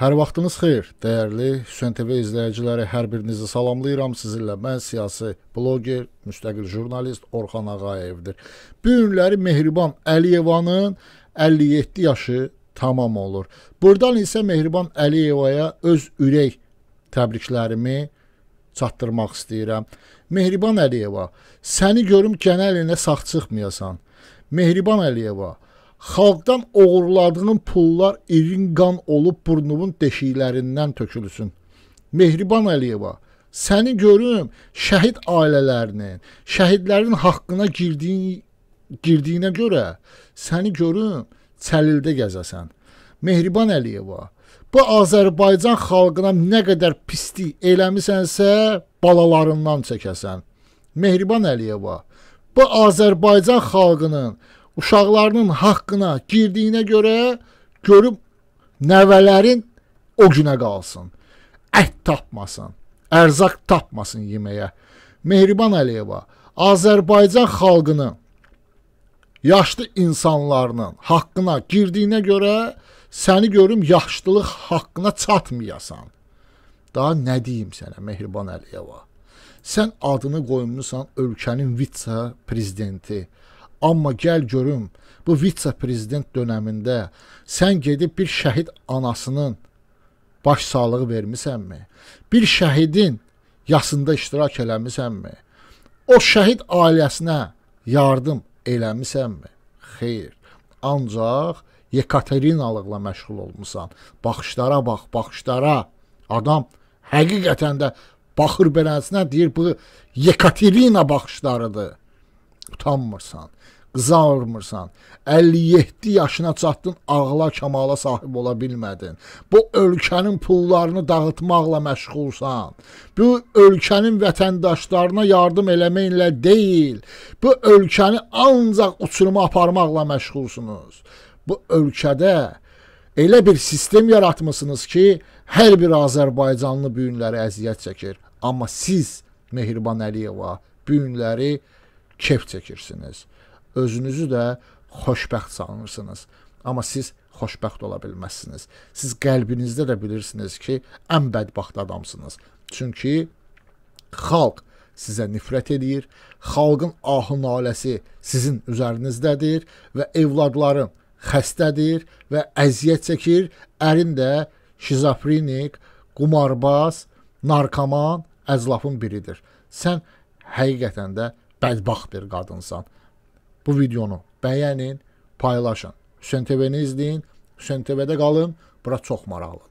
Hər vaxtınız xeyir, dəyərli Hüseyn TV izləyiciləri, hər birinizi salamlayıram. Sizinlə mən siyasi bloger, müstəqil jurnalist Orxan Ağayevdir. Bu günləri Mehriban Əliyevanın 57 yaşı tamam olur. Burdan isə Mehriban Əliyevaya öz ürək təbriklərimi çatdırmaq istəyirəm. Mehriban Əliyeva, səni görüm gənə əlinə sağ çıxmayasan. Mehriban Əliyeva, xalqdan oğurladığın pullar irin qan olub burnumun deşiklərindən tökülsün. Mehriban Əliyeva, səni görüm şəhid ailələrinin, şəhidlərin haqqına girdiyin girdiyinə görə səni görüm Çəlildə gəzəsən. Mehriban Əliyeva, bu Azərbaycan xalqına nə qədər pislik eləmisənsə, balalarından çəkəsən. Mehriban Əliyeva, bu Azərbaycan xalqının uşaqlarının haqqına girdiyinə görə görüb nəvələrin o günə qalsın. Ət tapmasın, ərzaq tapmasın yeməyə. Mehriban Əliyeva Azərbaycan xalqının yaşlı insanların haqqına girdiyinə görə səni görüm yaşlılıq haqqına çatmayasan. Daha nə deyim sənə Mehriban Əliyeva? Sən adını qoymusan ölkənin vitse prezidenti. Amma gəl görüm, bu vitse-prezident dönəmində sən gedib bir şəhid anasının baş sağlığı vermisənmi? Bir şəhidin yasında iştirak eləmisənmi? O şəhid ailəsinə yardım eləmisənmi? Xeyr. Ancaq Yekaterinalıqla məşğul olmusan. Baxışlara bax, baxışlara. Adam həqiqətən də baxır beləsinə deyir bu Yekaterina baxışlarıdır utanmırsan, qızarmırsan. 57 yaşına çatdın, ağla kamala sahib ola bilmədin. Bu ölkənin pullarını dağıtmaqla məşğulsan. Bu ölkənin vətəndaşlarına yardım eləməklə deyil, bu ölkəni ancaq uçuruma aparmaqla məşğulsunuz. Bu ölkədə elə bir sistem yaratmısınız ki, hər bir Azərbaycanlı bu günləri əziyyət çəkir. Amma siz Mehriban Əliyeva bu günləri kef çəkirsiniz. Özünüzü də xoşbəxt sanırsınız. Amma siz xoşbəxt ola bilməzsiniz. Siz qəlbinizdə də bilirsiniz ki, ən bədbəxt adamsınız. Çünki xalq sizə nifrət eləyir. Xalqın ahı-naləsi sizin üzərinizdədir və evladların xəstədir və əziyyət çəkir. Ərin də şizofrenik, qumarbaz, narkoman, əzlafın biridir. Sən həqiqətən də bədbaxt bir qadınsan. Bu videonu bəyənin, paylaşın. Hüseyn TV-ni izləyin, Hüseyn TV-də qalın. Bura çox maraqlıdır.